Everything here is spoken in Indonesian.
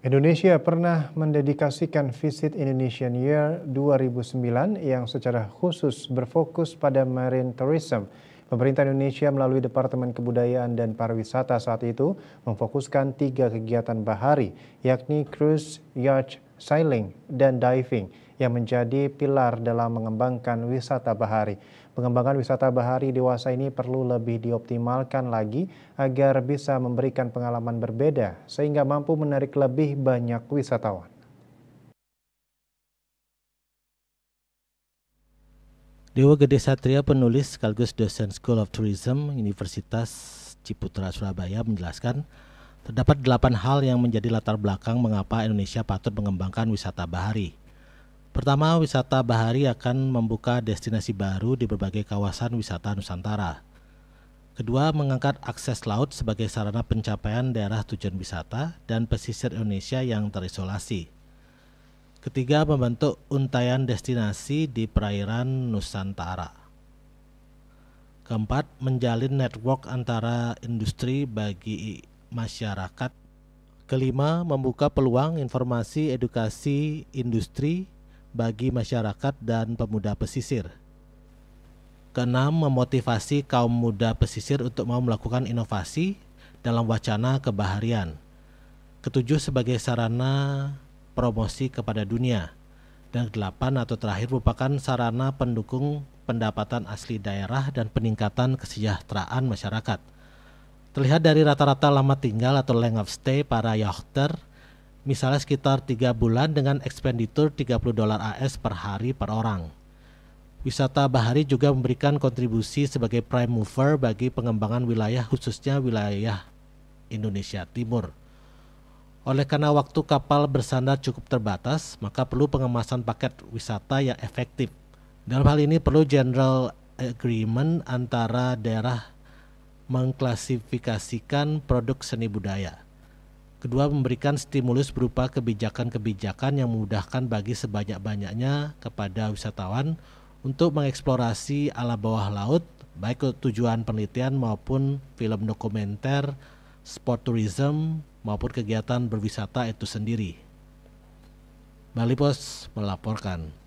Indonesia pernah mendedikasikan Visit Indonesian Year 2009 yang secara khusus berfokus pada marine tourism. Pemerintah Indonesia melalui Departemen Kebudayaan dan Pariwisata saat itu memfokuskan tiga kegiatan bahari, yakni cruise, yacht, sailing, dan diving yang menjadi pilar dalam mengembangkan wisata bahari. Pengembangan wisata bahari dewasa ini perlu lebih dioptimalkan lagi agar bisa memberikan pengalaman berbeda sehingga mampu menarik lebih banyak wisatawan. Dewa Gede Satria penulis sekaligus dosen School of Tourism Universitas Ciputra Surabaya menjelaskan terdapat delapan hal yang menjadi latar belakang mengapa Indonesia patut mengembangkan wisata bahari. Pertama, wisata bahari akan membuka destinasi baru di berbagai kawasan wisata Nusantara. Kedua, mengangkat akses laut sebagai sarana pencapaian daerah tujuan wisata dan pesisir Indonesia yang terisolasi. Ketiga, membentuk untayan destinasi di perairan Nusantara. Keempat, menjalin network antara industri bagi masyarakat. Kelima, membuka peluang informasi edukasi industri bagi masyarakat dan pemuda pesisir. Keenam, memotivasi kaum muda pesisir untuk mau melakukan inovasi dalam wacana kebaharian. Ketujuh, sebagai sarana promosi kepada dunia. Dan kedelapan atau terakhir merupakan sarana pendukung pendapatan asli daerah dan peningkatan kesejahteraan masyarakat. Terlihat dari rata-rata lama tinggal atau length of stay para yachter misalnya sekitar 3 bulan dengan ekspenditur 30 dolar AS per hari per orang. Wisata bahari juga memberikan kontribusi sebagai prime mover bagi pengembangan wilayah khususnya wilayah Indonesia Timur. Oleh karena waktu kapal bersandar cukup terbatas, maka perlu pengemasan paket wisata yang efektif. Dalam hal ini perlu general agreement antara daerah mengklasifikasikan produk seni budaya. Kedua, memberikan stimulus berupa kebijakan-kebijakan yang memudahkan bagi sebanyak-banyaknya kepada wisatawan untuk mengeksplorasi alam bawah laut, baik tujuan penelitian maupun film dokumenter, sport tourism, maupun kegiatan berwisata itu sendiri. Bali Pos melaporkan.